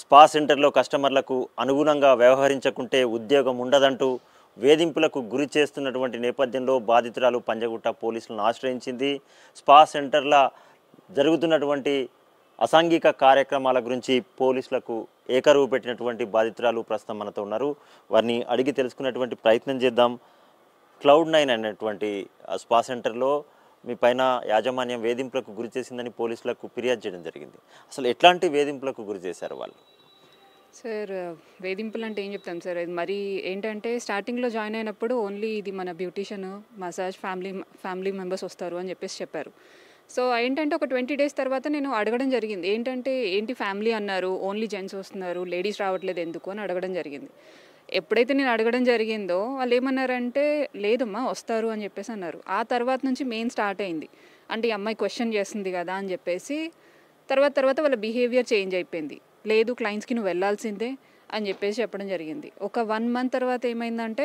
spa సెంటర్లో కస్టమర్లకు అనుగుణంగా వ్యవహరించకుంటే ఉద్యోగం ఉండదంటూ వేధింపులకు గురి చేస్తున్నటువంటి నేపథ్యంలో బాధితురాలు పంజగుట్ట పోలీసులను ఆశ్రయించింది స్పా సెంటర్ల జరుగుతున్నటువంటి అసాంఘిక కార్యక్రమాల గురించి పోలీసులకు ఏకరువు పెట్టినటువంటి బాధితురాలు ప్రస్తుతం మనతో ఉన్నారు వారిని అడిగి తెలుసుకున్నటువంటి ప్రయత్నం చేద్దాం క్లౌడ్ నైన్ అనేటువంటి స్పా సెంటర్లో మీ పైన యాజమాన్యం వేధింపులకు గురి చేసిందని పోలీసులకు ఫిర్యాదు చేయడం జరిగింది అసలు ఎట్లాంటి వేధింపులకు గురి చేశారు వాళ్ళు సార్ వేధింపులు అంటే ఏం చెప్తాం సార్ ఇది మరి ఏంటంటే స్టార్టింగ్లో జాయిన్ అయినప్పుడు ఓన్లీ ఇది మన beautician massage family family members వస్తారు అని చెప్పేసి చెప్పారు సో ఏంటంటే ఒక ట్వంటీ డేస్ తర్వాత నేను అడగడం జరిగింది ఏంటంటే ఏంటి ఫ్యామిలీ అన్నారు ఓన్లీ జెంట్స్ వస్తున్నారు లేడీస్ రావట్లేదు ఎందుకు అని అడగడం జరిగింది ఎప్పుడైతే నేను అడగడం జరిగిందో వాళ్ళు ఏమన్నారంటే లేదమ్మా వస్తారు అని చెప్పేసి అన్నారు ఆ తర్వాత నుంచి మెయిన్ స్టార్ట్ అయింది అంటే ఈ అమ్మాయి క్వశ్చన్ చేస్తుంది కదా అని చెప్పేసి తర్వాత తర్వాత వాళ్ళ బిహేవియర్ చేంజ్ అయిపోయింది లేదు క్లయింట్స్కి నువ్వు వెళ్ళాల్సిందే అని చెప్పేసి చెప్పడం జరిగింది ఒక వన్ మంత్ తర్వాత ఏమైందంటే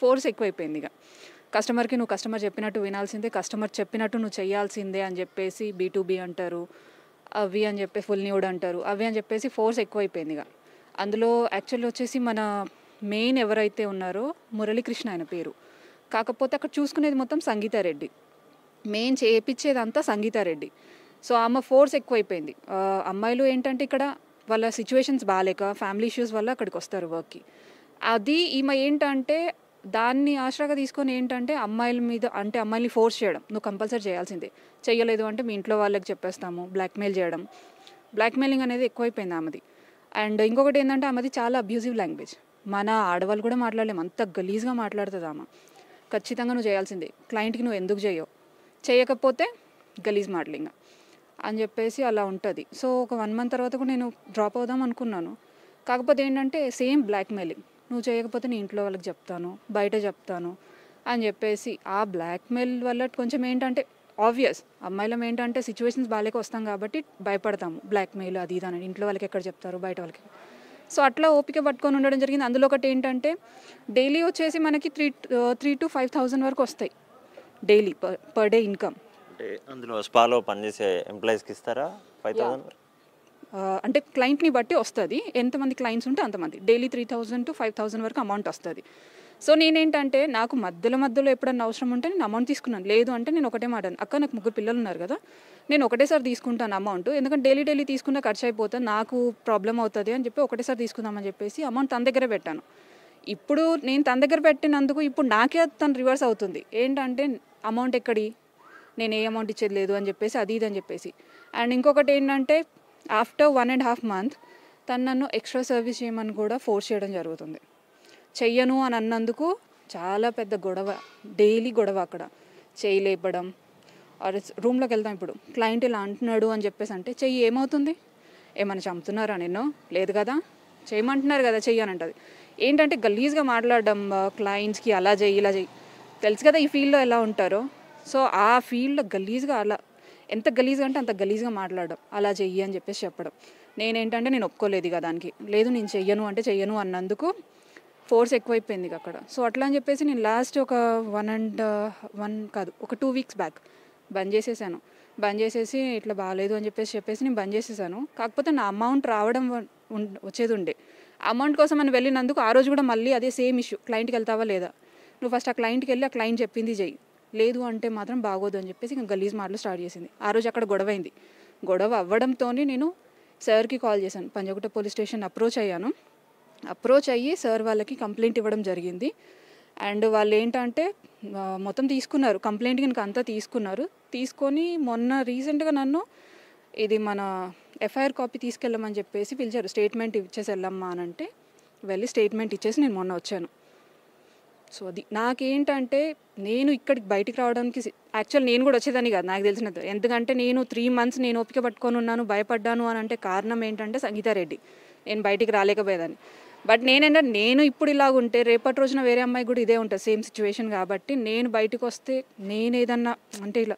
ఫోర్స్ ఎక్కువైపోయింది ఇక కస్టమర్కి నువ్వు కస్టమర్ చెప్పినట్టు వినాల్సిందే కస్టమర్ చెప్పినట్టు నువ్వు చేయాల్సిందే అని చెప్పేసి బీ అంటారు అవి అని చెప్పి ఫుల్ న్యూడ్ అంటారు అవి అని చెప్పేసి ఫోర్స్ ఎక్కువైపోయింది ఇక అందులో యాక్చువల్ వచ్చేసి మన మెయిన్ ఎవరైతే ఉన్నారో మురళీకృష్ణ ఆయన పేరు కాకపోతే అక్కడ చూసుకునేది మొత్తం సంగీతారెడ్డి మెయిన్ చేయించేదంతా సంగీతారెడ్డి సో ఆమె ఫోర్స్ ఎక్కువైపోయింది అమ్మాయిలు ఏంటంటే ఇక్కడ వాళ్ళ సిచ్యువేషన్స్ బాగాలేక ఫ్యామిలీ ఇష్యూస్ వల్ల అక్కడికి వస్తారు వర్క్కి అది ఈమె ఏంటంటే దాన్ని ఆశగా తీసుకొని ఏంటంటే అమ్మాయిల మీద అంటే అమ్మాయిని ఫోర్స్ చేయడం నువ్వు కంపల్సరీ చేయాల్సిందే చేయలేదు అంటే మీ ఇంట్లో వాళ్ళకి చెప్పేస్తాము బ్లాక్మెయిల్ చేయడం బ్లాక్మెయిలింగ్ అనేది ఎక్కువైపోయింది ఆమెది అండ్ ఇంకొకటి ఏంటంటే ఆమెది చాలా అబ్యూజివ్ లాంగ్వేజ్ మన ఆడవాళ్ళు కూడా మాట్లాడలేము అంత గలీజ్గా మాట్లాడుతుంది ఖచ్చితంగా నువ్వు చేయాల్సిందే క్లయింట్కి నువ్వు ఎందుకు చేయవు చేయకపోతే గలీజ్ మాటలింగా అని చెప్పేసి అలా ఉంటుంది సో ఒక వన్ మంత్ తర్వాత కూడా నేను డ్రాప్ అవుదాం అనుకున్నాను కాకపోతే ఏంటంటే సేమ్ బ్లాక్మెయిలింగ్ నువ్వు చేయకపోతే నేను ఇంట్లో వాళ్ళకి చెప్తాను బయట చెప్తాను అని చెప్పేసి ఆ బ్లాక్మెయిల్ వల్ల కొంచెం ఏంటంటే ఆబ్వియస్ అమ్మాయిలం ఏంటంటే సిచ్యువేషన్స్ బాగాలేక వస్తాం కాబట్టి భయపడతాము బ్లాక్మెయిల్ అది ఇది అని ఇంట్లో వాళ్ళకి ఎక్కడ చెప్తారు బయట వాళ్ళకి సో అట్లా ఓపిక పట్టుకొని ఉండడం జరిగింది అందులో ఒకటి ఏంటంటే డైలీ వచ్చేసి మనకి three three to five thousand వరకు వస్తాయి డైలీ పర్ డే ఇన్కమ్ అంటే అందులో స్పాలో పనిచేసే ఎంప్లాయీస్కి ఇస్తారా ఫైవ్ థౌసండ్ అంటే క్లయింట్ని బట్టి వస్తుంది ఎంతమంది క్లయింట్స్ ఉంటే అంతమంది daily three thousand to five thousand వరకు అమౌంట్ వస్తుంది సో నేనేంటంటే నాకు మధ్యలో మధ్యలో ఎప్పుడన్నా అవసరం ఉంటే నేను అమౌంట్ తీసుకున్నాను లేదు అంటే నేను ఒకటే మాట అక్క నాకు ముగ్గురు పిల్లలు ఉన్నారు కదా నేను ఒకటేసారి తీసుకుంటాను అమౌంట్ ఎందుకంటే డైలీ డైలీ తీసుకున్న ఖర్చు అయిపోతుంది నాకు ప్రాబ్లం అవుతుంది అని చెప్పి ఒకటేసారి తీసుకుందామని చెప్పేసి అమౌంట్ తన దగ్గరే పెట్టాను ఇప్పుడు నేను తన దగ్గర పెట్టినందుకు ఇప్పుడు నాకే తను రివర్స్ అవుతుంది ఏంటంటే అమౌంట్ ఎక్కడి నేను ఏ అమౌంట్ ఇచ్చేది లేదు అని చెప్పేసి అది ఇది అని చెప్పేసి అండ్ ఇంకొకటి ఏంటంటే after one and half month తను నన్ను ఎక్స్ట్రా సర్వీస్ చేయమని కూడా ఫోర్స్ చేయడం జరుగుతుంది చెయ్యను అని అన్నందుకు చాలా పెద్ద గొడవ డైలీ గొడవ అక్కడ చేయి లేపడం రూమ్లోకి వెళ్దాం ఇప్పుడు క్లయింట్ ఇలా అంటున్నాడు అని చెప్పేసి అంటే చెయ్యి ఏమవుతుంది ఏమైనా చంపుతున్నారా నిన్ను లేదు కదా చేయమంటున్నారు కదా చెయ్యనంటది ఏంటంటే గలీజ్గా మాట్లాడడం క్లయింట్స్కి అలా చెయ్యి ఇలా చెయ్యి తెలుసు కదా ఈ ఫీల్డ్లో ఎలా ఉంటారో సో ఆ ఫీల్డ్లో గలీజ్గా అలా ఎంత గలీజ్గా అంటే అంత గలీజ్గా మాట్లాడడం అలా చెయ్యి అని చెప్పేసి చెప్పడం నేనేంటంటే నేను ఒప్పుకోలేదు కదా దానికి లేదు నేను చెయ్యను అంటే చెయ్యను అన్నందుకు ఫోర్స్ ఎక్కువైపోయింది అక్కడ సో అట్లా అని చెప్పేసి నేను లాస్ట్ ఒక వన్ అండ్ వన్ కాదు ఒక టూ వీక్స్ బ్యాక్ బంద్ చేసేసాను బంద్ చేసేసి ఇట్లా బాగాలేదు అని చెప్పేసి చెప్పేసి నేను బంద్ చేసేసాను కాకపోతే నా అమౌంట్ రావడం వచ్చేది ఉండే అమౌంట్ కోసం అని వెళ్ళినందుకు ఆ రోజు కూడా మళ్ళీ అదే సేమ్ ఇష్యూ క్లయింట్కి వెళ్తావా లేదా నువ్వు ఫస్ట్ ఆ క్లయింట్కి వెళ్ళి ఆ క్లయింట్ చెప్పింది చెయ్యి లేదు అంటే మాత్రం బాగోదు అని చెప్పేసి ఇంకా గలీజ్ మాటలు స్టార్ట్ చేసింది ఆ రోజు అక్కడ గొడవ అయింది గొడవ అవ్వడంతో నేను సార్కి కాల్ చేశాను పంజగుట్ట పోలీస్ స్టేషన్ అప్రోచ్ అయ్యాను అప్రోచ్ అయ్యి సార్ వాళ్ళకి కంప్లైంట్ ఇవ్వడం జరిగింది అండ్ వాళ్ళు ఏంటంటే మొత్తం తీసుకున్నారు కంప్లైంట్ కనుక అంతా తీసుకున్నారు తీసుకొని మొన్న రీసెంట్గా నన్ను ఇది మన ఎఫ్ఐఆర్ కాపీ తీసుకెళ్ళమని చెప్పేసి పిలిచారు స్టేట్మెంట్ ఇచ్చేసి వెళ్ళమ్మా అని అంటే వెళ్ళి స్టేట్మెంట్ ఇచ్చేసి నేను మొన్న వచ్చాను సో అది నాకేంటంటే నేను ఇక్కడికి బయటికి రావడానికి యాక్చువల్ నేను కూడా వచ్చేదాన్ని కాదు నాకు తెలిసినది ఎందుకంటే నేను త్రీ మంత్స్ నేను ఓపిక పట్టుకొని ఉన్నాను భయపడ్డాను అని అంటే కారణం ఏంటంటే సంగీతారెడ్డి నేను బయటికి రాలేకపోయేదాన్ని బట్ నేనంటే నేను ఇప్పుడు ఇలాగ ఉంటే రేపటి రోజున వేరే అమ్మాయి కూడా ఇదే ఉంటుంది సేమ్ సిచ్యువేషన్ కాబట్టి నేను బయటకు వస్తే నేను ఏదన్నా అంటే ఇలా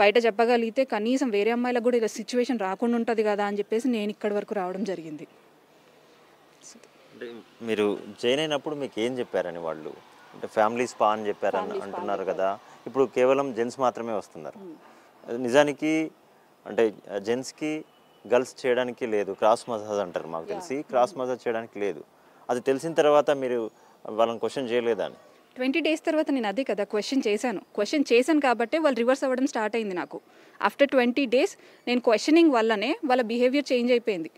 బయట చెప్పగలిగితే కనీసం వేరే అమ్మాయిలకు కూడా ఇలా సిచ్యువేషన్ రాకుండా ఉంటుంది కదా అని చెప్పేసి నేను ఇక్కడి వరకు రావడం జరిగింది మీరు జైన్ అయినప్పుడు మీకు ఏం చెప్పారని వాళ్ళు అంటే ఫ్యామిలీ స్పా అని చెప్పారని అంటున్నారు కదా ఇప్పుడు కేవలం జెంట్స్ మాత్రమే వస్తున్నారు నిజానికి అంటే జెంట్స్కి గర్ల్స్ చేయడానికి లేదు క్రాస్ మసాజ్ అంటారు మాకు తెలిసి క్రాస్ మసాజ్ చేయడానికి లేదు అది తెలిసిన తర్వాత మీరు వాళ్ళని క్వశ్చన్ చేయలేదని ట్వంటీ డేస్ తర్వాత నేను అదే కదా క్వశ్చన్ చేశాను క్వశ్చన్ చేశాను కాబట్టి వాళ్ళు రివర్స్ అవ్వడం స్టార్ట్ అయింది నాకు ఆఫ్టర్ ట్వంటీ డేస్ నేను క్వశ్చనింగ్ వల్లనే వాళ్ళ బిహేవియర్ చేంజ్ అయిపోయింది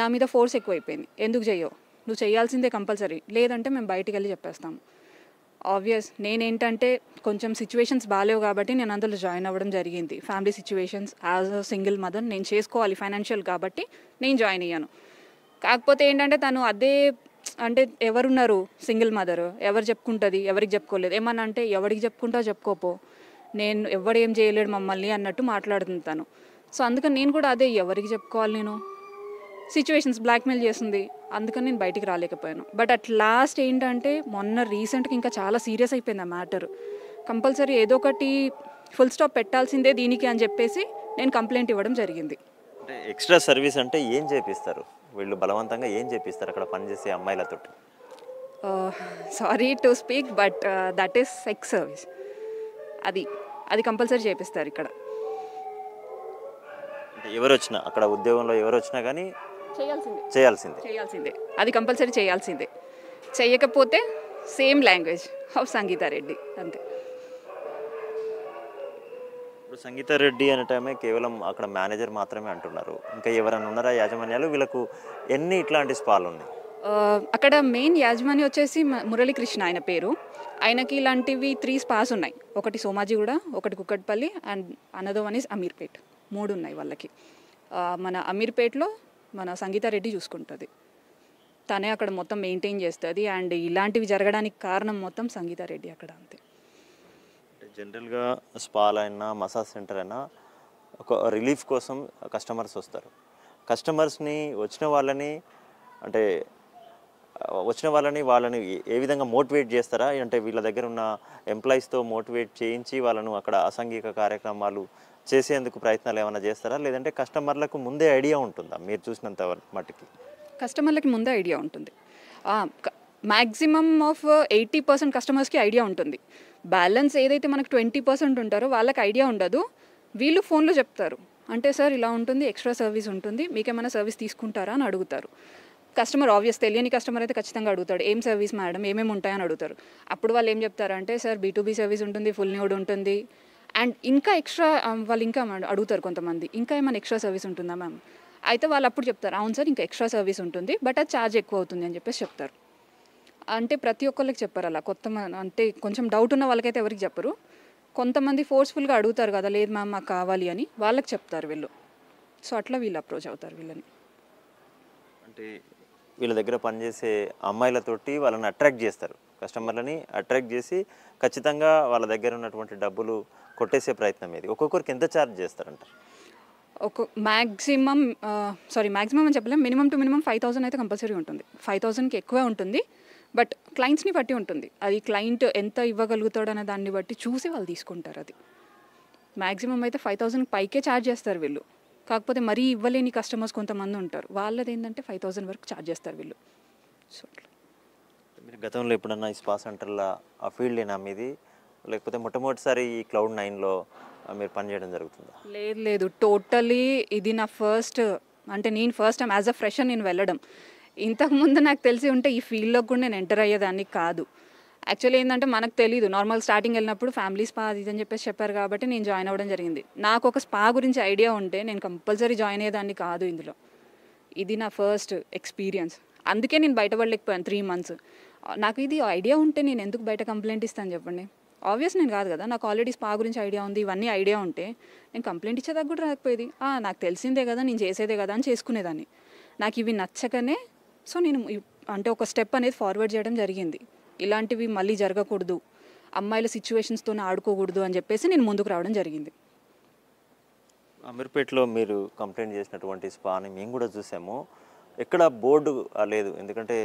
నా మీద ఫోర్స్ ఎక్కువైపోయింది ఎందుకు చేయవు నువ్వు చేయాల్సిందే కంపల్సరీ లేదంటే మేము బయటికి వెళ్ళి చెప్పేస్తాము ఆబ్వియస్ నేనేంటంటే కొంచెం సిచ్యువేషన్స్ బాగాలేవు కాబట్టి నేను అందులో జాయిన్ అవ్వడం జరిగింది family situations as a single mother నేను చేసుకోవాలి ఫైనాన్షియల్ కాబట్టి నేను జాయిన్ అయ్యాను కాకపోతే ఏంటంటే తను అదే అంటే ఎవరున్నారు సింగిల్ మదర్ ఎవరు చెప్పుకుంటుంది ఎవరికి చెప్పుకోలేదు ఏమన్నా అంటే ఎవరికి చెప్పుకుంటా చెప్పుకోపో నేను ఎవడేం చేయలేడు మమ్మల్ని అన్నట్టు మాట్లాడుతుంటాను సో అందుకని నేను కూడా అదే ఎవరికి చెప్పుకోవాలి నేను సిచ్యువేషన్స్ బ్లాక్మెయిల్ చేసింది అందుకని నేను బయటికి రాలేకపోయాను బట్ అట్ లాస్ట్ ఏంటంటే మొన్న రీసెంట్గా ఇంకా చాలా సీరియస్ అయిపోయింది ఆ మ్యాటర్ కంపల్సరీ ఏదో ఒకటి ఫుల్ స్టాప్ పెట్టాల్సిందే దీనికి అని చెప్పేసి నేను కంప్లైంట్ ఇవ్వడం జరిగింది ఎక్స్ట్రా సర్వీస్ అంటే ఏం చేపిస్తారు వీళ్ళు బలవంతంగా ఏం చేపిస్తారు అక్కడ పనిచేసే అమ్మాయిలతో sorry to speak but that is sex service అది అది కంపల్సరీ చేపిస్తారు ఇక్కడ ఎవరు వచ్చినా అక్కడ ఉద్యోగంలో ఎవరు వచ్చినా కానీ చేయాల్సిందే చేయాల్సిందే చేయాల్సిందే అది కంపల్సరీ చేయాల్సిందే చేయకపోతే సేమ్ లాంగ్వేజ్ హౌ సంగీతారెడ్డి అంతే ఇప్పుడు సంగీత రెడ్డి అనే టైమే కేవలం అక్కడ మేనేజర్ మాత్రమే అంటున్నారు ఇంకా ఎవరైనా ఉన్నారా యాజమాన్యాలు వీళ్ళకు ఎన్ని ఇట్లాంటి స్పాలు ఉన్నాయి అక్కడ మెయిన్ యాజమాని వచ్చేసి మురళీకృష్ణ ఆయన పేరు ఆయనకి ఇలాంటివి త్రీ స్పాస్ ఉన్నాయి ఒకటి సోమాజీ కూడా ఒకటి కుక్కట్పల్లి అండ్ అనదో అనేసి అమీర్పేట్ మూడు ఉన్నాయి వాళ్ళకి మన అమీర్పేట్లో మన సంగీతారెడ్డి చూసుకుంటుంది తనే అక్కడ మొత్తం మెయింటైన్ చేస్తుంది అండ్ ఇలాంటివి జరగడానికి కారణం మొత్తం సంగీతారెడ్డి అక్కడ అంతే జనరల్గా స్పాల్ అయినా మసాజ్ సెంటర్ అయినా ఒక రిలీఫ్ కోసం కస్టమర్స్ వస్తారు కస్టమర్స్ని వచ్చిన వాళ్ళని అంటే వచ్చిన వాళ్ళని వాళ్ళని ఏ విధంగా మోటివేట్ చేస్తారా అంటే వీళ్ళ దగ్గర ఉన్న ఎంప్లాయీస్తో మోటివేట్ చేయించి వాళ్ళను అక్కడ అసాంఘిక కార్యక్రమాలు చేసేందుకు ప్రయత్నాలు ఏమైనా చేస్తారా లేదంటే కస్టమర్లకు ముందే ఐడియా ఉంటుందా మీరు చూసినంత మట్టికి కస్టమర్లకి ముందే ఐడియా ఉంటుంది మ్యాక్సిమమ్ ఆఫ్ ఎయిటీ పర్సెంట్ కస్టమర్స్కి ఐడియా ఉంటుంది బ్యాలెన్స్ ఏదైతే మనకు ట్వంటీ పర్సెంట్ ఉంటారో వాళ్ళకి ఐడియా ఉండదు వీళ్ళు ఫోన్లో చెప్తారు అంటే సార్ ఇలా ఉంటుంది ఎక్స్ట్రా సర్వీస్ ఉంటుంది మీకేమైనా సర్వీస్ తీసుకుంటారా అని అడుగుతారు కస్టమర్ ఆబ్వియస్ తెలియని కస్టమర్ అయితే ఖచ్చితంగా అడుగుతాడు ఏం సర్వీస్ మేడం ఏమేమి ఉంటాయని అడుగుతారు అప్పుడు వాళ్ళు ఏం చెప్తారంటే సార్ బీటూబీ సర్వీస్ ఉంటుంది ఫుల్ న్యూడ్ ఉంటుంది అండ్ ఇంకా ఎక్స్ట్రా వాళ్ళు ఇంకా అడుగుతారు కొంతమంది ఇంకా ఏమైనా ఎక్స్ట్రా సర్వీస్ ఉంటుందా మ్యామ్ అయితే వాళ్ళు అప్పుడు చెప్తారు అవును సార్ ఇంకా ఎక్స్ట్రా సర్వీస్ ఉంటుంది బట్ అది ఛార్జ్ ఎక్కువ అవుతుంది అని చెప్పేసి చెప్తారు అంటే ప్రతి ఒక్కరికి చెప్పారు అలా కొత్త అంటే కొంచెం డౌట్ ఉన్న వాళ్ళకైతే ఎవరికి చెప్పరు కొంతమంది ఫోర్స్ఫుల్గా అడుగుతారు కదా లేదు మ్యామ్ మాకు కావాలి అని వాళ్ళకి చెప్తారు వీళ్ళు సో అట్లా వీళ్ళు అప్రోచ్ అవుతారు వీళ్ళని అంటే వీళ్ళ దగ్గర పనిచేసే అమ్మాయిలతోటి వాళ్ళని అట్రాక్ట్ చేస్తారు కస్టమర్లని అట్రాక్ట్ చేసి ఖచ్చితంగా వాళ్ళ దగ్గర ఉన్నటువంటి డబ్బులు కొట్టేసే ప్రయత్నం ఏది ఒక్కొక్కరికి ఎంత ఛార్జ్ చేస్తారంట ఒక మ్యాక్సిమం సారీ మ్యాక్సిమం అని చెప్పలేం minimum two minimum five thousand అయితే కంపల్సరీ ఉంటుంది ఫైవ్ థౌసండ్కి ఎక్కువే ఉంటుంది బట్ క్లయింట్స్ని బట్టి ఉంటుంది అది క్లయింట్ ఎంత ఇవ్వగలుగుతాడన్న దాన్ని బట్టి చూసి వాళ్ళు తీసుకుంటారు అది మ్యాక్సిమం అయితే ఫైవ్ థౌసండ్ పైకే ఛార్జ్ చేస్తారు వీళ్ళు కాకపోతే మరీ ఇవ్వలేని కస్టమర్స్ కొంతమంది ఉంటారు వాళ్ళది ఏంటంటే ఫైవ్ థౌసండ్ వరకు ఛార్జ్ చేస్తారు వీళ్ళు సో మీరు గతంలో ఎప్పుడన్నా ఈ స్పా సెంటర్లో ఆ ఫీల్డ్ ఏనా మీది లేకపోతే మొట్టమొదటిసారి ఈ క్లౌడ్ నైన్లో మీరు పనిచేయడం జరుగుతుందా లేదు లేదు టోటలీ ఇది నా ఫస్ట్ అంటే నేను first time as a fresher నేను వెళ్ళడం ఇంతకుముందు నాకు తెలిసి ఉంటే ఈ ఫీల్డ్లో కూడా నేను ఎంటర్ అయ్యేదాన్ని కాదు యాక్చువల్లీ ఏంటంటే మనకు తెలియదు నార్మల్ స్టార్టింగ్ వెళ్ళినప్పుడు ఫ్యామిలీ స్పా అది అని చెప్పేసి చెప్పారు కాబట్టి నేను జాయిన్ అవ్వడం జరిగింది నాకు ఒక స్పా గురించి ఐడియా ఉంటే నేను కంపల్సరీ జాయిన్ అయ్యేదాన్ని కాదు ఇందులో ఇది నా ఫస్ట్ ఎక్స్పీరియన్స్ అందుకే నేను బయటపడలేకపోయాను త్రీ మంత్స్ నాకు ఇది ఐడియా ఉంటే నేను ఎందుకు బయట కంప్లైంట్ ఇస్తాను చెప్పండి ఆబ్వియస్ నేను కాదు కదా నాకు ఆల్రెడీ స్పా గురించి ఐడియా ఉంది ఇవన్నీ ఐడియా ఉంటే నేను కంప్లైంట్ ఇచ్చేదాకా కూడా రాకపోయేది నాకు తెలిసిందే కదా నేను చేసేదే కదా అని చేసుకునేదాన్ని నాకు ఇవి నచ్చకనే సో నేను అంటే ఒక స్టెప్ అనేది ఫార్వర్డ్ చేయడం జరిగింది ఇలాంటివి మళ్ళీ జరగకూడదు అమ్మాయిల సిచ్యువేషన్స్తో ఆడుకోకూడదు అని చెప్పేసి నేను ముందుకు రావడం జరిగింది అమీర్పేటలో మీరు కంప్లైంట్ చేసినటువంటి స్పాని మేము కూడా చూసాము ఎక్కడ బోర్డు లేదు ఎందుకంటే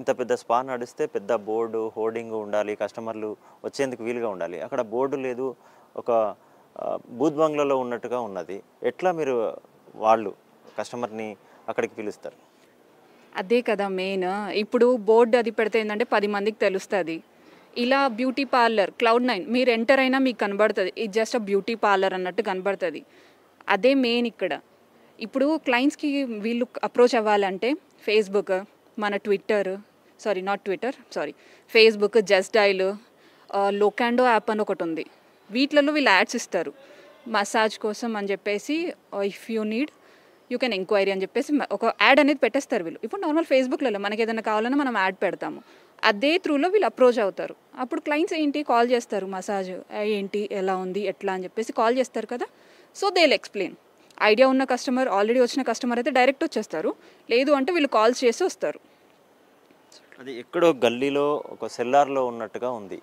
ఇంత పెద్ద స్పా నడిస్తే పెద్ద బోర్డు హోర్డింగ్ ఉండాలి కస్టమర్లు వచ్చేందుకు వీలుగా ఉండాలి అక్కడ బోర్డు లేదు ఒక బూత్ బంగ్లాలో ఉన్నట్టుగా ఉన్నది ఎట్లా మీరు వాళ్ళు కస్టమర్ని అక్కడికి పిలుస్తారు అదే కదా మెయిన్ ఇప్పుడు బోర్డు అది పెడితే ఏంటంటే పది మందికి తెలుస్తుంది ఇలా బ్యూటీ పార్లర్ క్లౌడ్ నైన్ మీరు ఎంటర్ అయినా మీకు కనబడుతుంది ఇది జస్ట్ బ్యూటీ పార్లర్ అన్నట్టు కనబడుతుంది అదే మెయిన్ ఇక్కడ ఇప్పుడు క్లయింట్స్కి వీళ్ళు అప్రోచ్ అవ్వాలంటే ఫేస్బుక్ మన Twitter sorry not Twitter sorry Facebook just dial Locanto app అని ఒకటి ఉంది వీటిలలో వీళ్ళు యాడ్స్ ఇస్తారు మసాజ్ కోసం అని చెప్పేసి if you need you can enquiry అని చెప్పేసి ఒక యాడ్ అనేది పెట్టేస్తారు వీళ్ళు ఇప్పుడు నార్మల్ ఫేస్బుక్లలో మనకి ఏదైనా కావాలన్నా మనం యాడ్ పెడతాము అదే త్రూలో వీళ్ళు అప్రోచ్ అవుతారు అప్పుడు క్లయింట్స్ ఏంటి కాల్ చేస్తారు మసాజ్ ఏంటి ఎలా ఉంది ఎట్లా అని చెప్పేసి కాల్ చేస్తారు కదా సో దే ఎక్స్ప్లెయిన్ ఐడియా ఉన్న కస్టమర్ ఆల్రెడీ వచ్చిన కస్టమర్ అయితే డైరెక్ట్ వచ్చేస్తారు లేదు అంటే వీళ్ళు కాల్స్ చేసి వస్తారు అది ఎక్కడో గల్లీలో ఒక సెల్లార్లో ఉన్నట్టుగా ఉంది